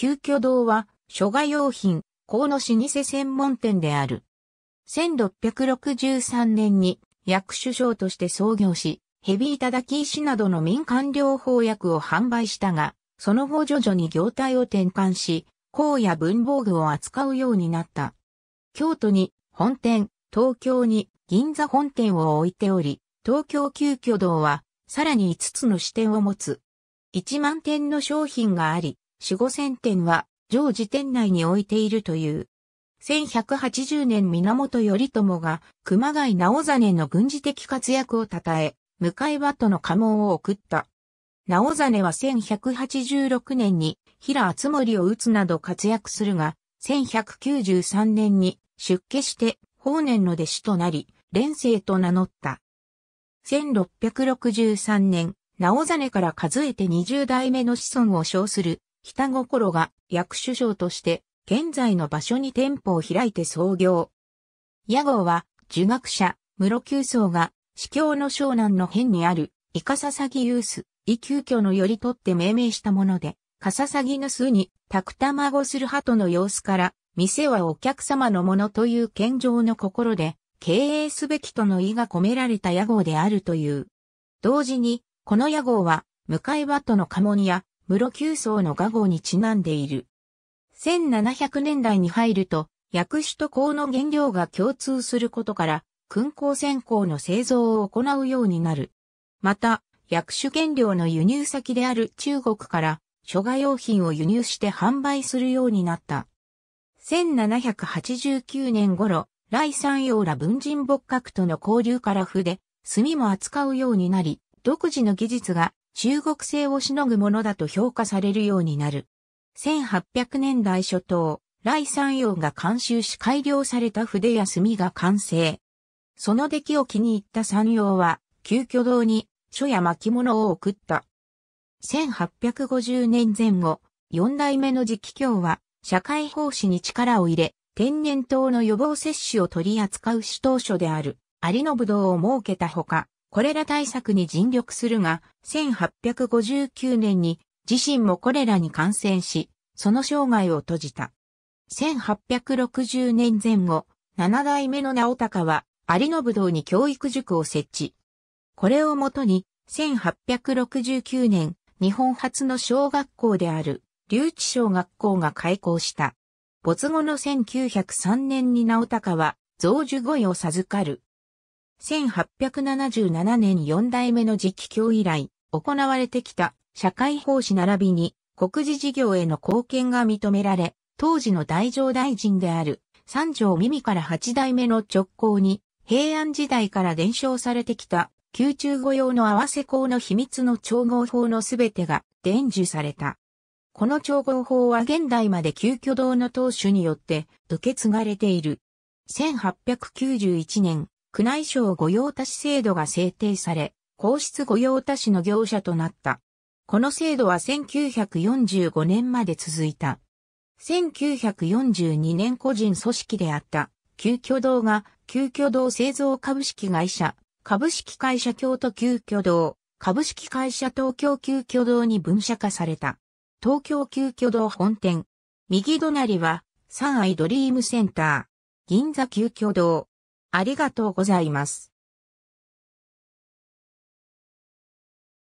急遽堂は、諸外用品、河の老舗専門店である。1663年に薬所商として創業し、ヘビー叩き石などの民間療法薬を販売したが、その後徐々に業態を転換し、甲や文房具を扱うようになった。京都に本店、東京に銀座本店を置いており、東京急遽堂はさらに5つの支店を持つ。1万点の商品があり、四五千天は常時店内に置いているという。1180年源頼朝が熊谷直実の軍事的活躍を称え、向かい場との家紋を送った。直実は1186年に平厚盛を打つなど活躍するが、1193年に出家して法然の弟子となり、連世と名乗った。1663年、直実から数えて20代目の子孫を称する北心が役首相として現在の場所に店舗を開いて創業。屋号は、儒学者、室久層が、司教の湘南の辺にある、イカササギユース、イ旧居のよりとって命名したもので、カササギの巣に、タクタマゴする鳩の様子から、店はお客様のものという献上の心で、経営すべきとの意が込められた屋号であるという。同時に、この屋号は、向かい場との家紋や、室九層の画号にちなんでいる。1700年代に入ると、薬種と鋼の原料が共通することから、燻鋼線鋼の製造を行うようになる。また、薬種原料の輸入先である中国から、諸外用品を輸入して販売するようになった。1789年頃、来山陽ら文人仏閣との交流から筆、墨も扱うようになり、独自の技術が中国製をしのぐものだと評価されるようになる。1800年代初頭、来山陽が監修し改良された筆や墨が完成。その出来を気に入った山陽は、急遽堂に書や巻物を送った。1850年前後、四代目の直教は、社会奉仕に力を入れ、天然痘の予防接種を取り扱う主当書である、有武道を設けたほか、これら対策に尽力するが、1859年に自身もこれらに感染し、その生涯を閉じた。1860年前後、7代目の直隆は、有信堂に教育塾を設置。これをもとに、1869年、日本初の小学校である、留置小学校が開校した。没後の1903年に直隆は、増樹語彙を授かる、1877年4代目の実帰教以来、行われてきた社会奉仕並びに国事事業への貢献が認められ、当時の大乗大臣である三条耳から八代目の直行に、平安時代から伝承されてきた、宮中御用の合わせ校の秘密の調合法のすべてが伝授された。この調合法は現代まで旧居道の当主によって受け継がれている。1891年、宮内省御用達制度が制定され、皇室御用達の業者となった。この制度は1945年まで続いた。1942年個人組織であった、旧居堂が、旧居堂製造株式会社、株式会社京都旧居堂、株式会社東京旧居堂に分社化された。東京旧居堂本店。右隣は、三愛ドリームセンター。銀座旧居堂。ありがとうございます。